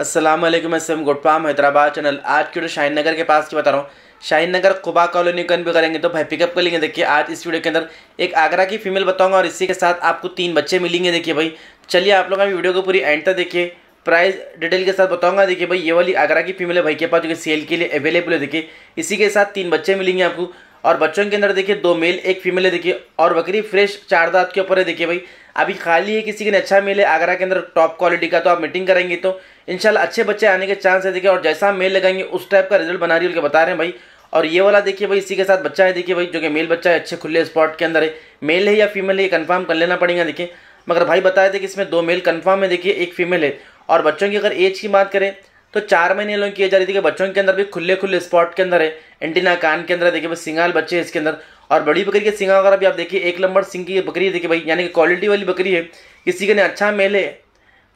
असलम असम गुडपाम हैदराबाद चैनल आज की वीडियो शाहीन नगर के पास की बता रहा हूँ शाहीन नगर कुबा कॉलोनी कन भी करेंगे तो भाई पिकअप कर लेंगे देखिए आज इस वीडियो के अंदर एक आगरा की फीमेल बताऊंगा और इसी के साथ आपको तीन बच्चे मिलेंगे देखिए भाई चलिए आप लोग वीडियो को पूरी एंड तक देखिए प्राइस डिटेल के साथ बताऊंगा देखिए भाई ये वाली आगरा की फीमेल है भाई के पास जो कि सेल के लिए अवेलेबल है देखिए इसी के साथ तीन बच्चे मिलेंगे आपको और बच्चों के अंदर देखिए दो मेल एक फीमेल है देखिए और बकरी फ्रेश चार दांत के ऊपर है देखिए भाई अभी खाली है किसी के लिए अच्छा मेल है आगरा के अंदर टॉप क्वालिटी का तो आप मीटिंग करेंगे तो इनशाला अच्छे बच्चे आने के चांस है देखिए और जैसा मेल लगाएंगे उस टाइप का रिजल्ट बना रही है बता रहे हैं भाई और ये वाला देखिए भाई इसी के साथ बच्चा है देखिए भाई जो कि मेल बच्चा है अच्छे खुले स्पॉट के अंदर है मेल है या फीमेल है ये कन्फर्म कर लेना पड़ेगा देखिए मगर भाई बताए थे कि इसमें दो मेल कन्फर्म है देखिए एक फीमेल है और बच्चों की अगर एज की बात करें तो चार महीने लोग किए जा रही थी कि बच्चों के अंदर भी खुले खुले स्पॉट के अंदर है एंटीना कान के अंदर देखिए भाई सिंगाल बच्चे हैं इसके अंदर और बड़ी बकरी के सिंगा वगैरह भी आप देखिए एक नंबर सिंह की बकरी है देखिए भाई यानी कि क्वालिटी वाली बकरी है किसी के ने अच्छा मेल है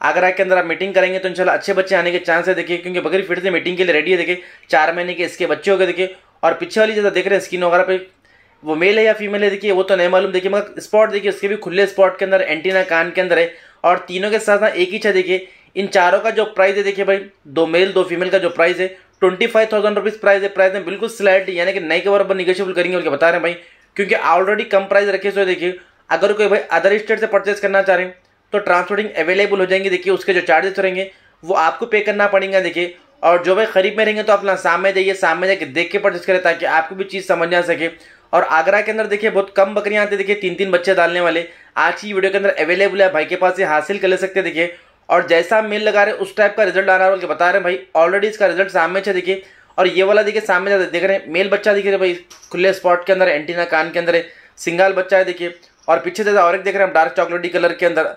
आगरा के अंदर आप मीटिंग करेंगे तो इनशाला अच्छे बच्चे आने के चांस है देखिए क्योंकि बकरी फिर से मीटिंग के लिए रेडी है देखिए चार महीने के इसके बच्चे हो गए देखिए और पीछे वाली जैसा देख रहे हैं स्किन वगैरह पे वो मेल है या फीमेल है देखिए वो तो नहीं मालूम देखिए मगर स्पॉट देखिए उसके भी खुले स्पॉट के अंदर एंटीना कान के अंदर है और तीनों के साथ ना एक ही छह देखिए इन चारों का जो प्राइस है देखिए भाई दो मेल दो फीमेल का जो प्राइस है twenty five thousand rupees price है प्राइस में बिल्कुल स्लाइड यानी कि नए के बराबर निगोशियबल करेंगे उनके बता रहे हैं भाई क्योंकि ऑलरेडी कम प्राइस रखे हुए देखिए अगर कोई भाई अदर स्टेट से परचेज करना चाह रहे हैं तो ट्रांसपोर्टिंग अवेलेबल हो जाएंगे देखिए उसके जो चार्जेस रहेंगे वो आपको पे करना पड़ेगा देखिए और जो भाई खरीब में रहेंगे तो अपना सामने जाइए सामने जाके देख के परचेज करें ताकि आपको भी चीज़ समझ आ सके और आगरा के अंदर देखिए बहुत कम बकरियां आती है देखिए तीन तीन बच्चे डालने वाले आज की वीडियो के अंदर अवेलेबल है भाई के पास ये हासिल कर ले सकते देखिए और जैसा हम मेल लगा रहे उस टाइप का रिजल्ट आ रहा है बल्कि बता रहे हैं भाई ऑलरेडी इसका रिजल्ट सामने अच्छा दिखे और ये वाला देखिए सामने देख रहे हैं मेल बच्चा दिख रहा है भाई खुले स्पॉट के अंदर एंटीना कान के अंदर है सिंगाल बच्चा है देखिए और पीछे जैसा और एक देख रहे हैं हम डार्क चॉकलेटी कलर के अंदर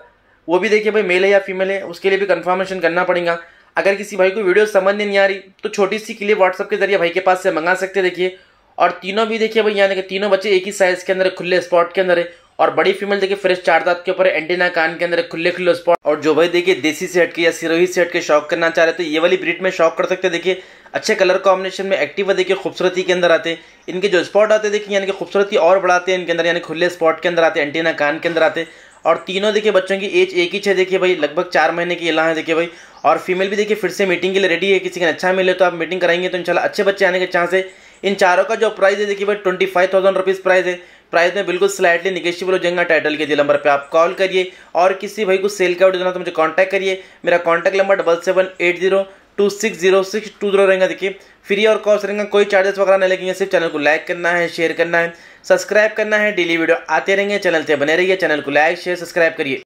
वो भी देखिए भाई मेल है या फीमेल है उसके लिए भी कन्फर्मेशन करना पड़ेगा अगर किसी भाई को वीडियो समझ नहीं आ रही तो छोटी सी के लिए व्हाट्सअप के जरिए भाई के पास से मंगा सकते देखिए और तीनों भी देखिए भाई यानी कि तीनों बच्चे एक ही साइज़ के अंदर खुले स्पॉट के अंदर है और बड़ी फीमेल देखिए फ्रेश चार दांत के ऊपर एंटीना कान के अंदर खुले खुले स्पॉट और जो भाई देखिए देसी से के या सिरोही से के शॉक करना चाह रहे तो ये वाली ब्रिड में शॉक कर सकते देखिए अच्छे कलर कॉम्बिनेशन में एक्टिव देखिए खूबसूरती के अंदर आते इनके जो स्पॉट आते देखिए यानी कि खूबसूरती और बढ़ाते हैं इनके अंदर यानी खुले स्पॉट के अंदर आते एंटीना कान के अंदर आते और तीनों देखिए बच्चों की एज एक ही छः देखिए भाई लगभग चार महीने की इलाह है देखिए भाई और फीमेल भी देखिए फिर से मीटिंग के लिए रेडी है किसी का अच्छा मिले तो आप मीटिंग कराएंगे तो इंशाल्लाह अच्छे बच्चे आने के चांस है इन चारों का जो प्राइस है देखिए भाई twenty five thousand rupees price है प्राइस में बिल्कुल स्लाइटली निगेशिबल हो जाएगा टाइटल के दिल नंबर पर आप कॉल करिए और किसी भाई को सेल का ऑर्डर देना तो मुझे कॉन्टैक्ट करिए मेरा contact number double seven eight zero two six zero six two zero रहेगा देखिए फ्री और कॉस्ट रहेंगे कोई चार्जेस वगैरह नहीं लगेंगे सिर्फ चैनल को लाइक करना है शेयर करना है सब्सक्राइब करना है डेली वीडियो आते रहेंगे चैनल से बने रहिए चैनल को लाइक शेयर सब्सक्राइब करिए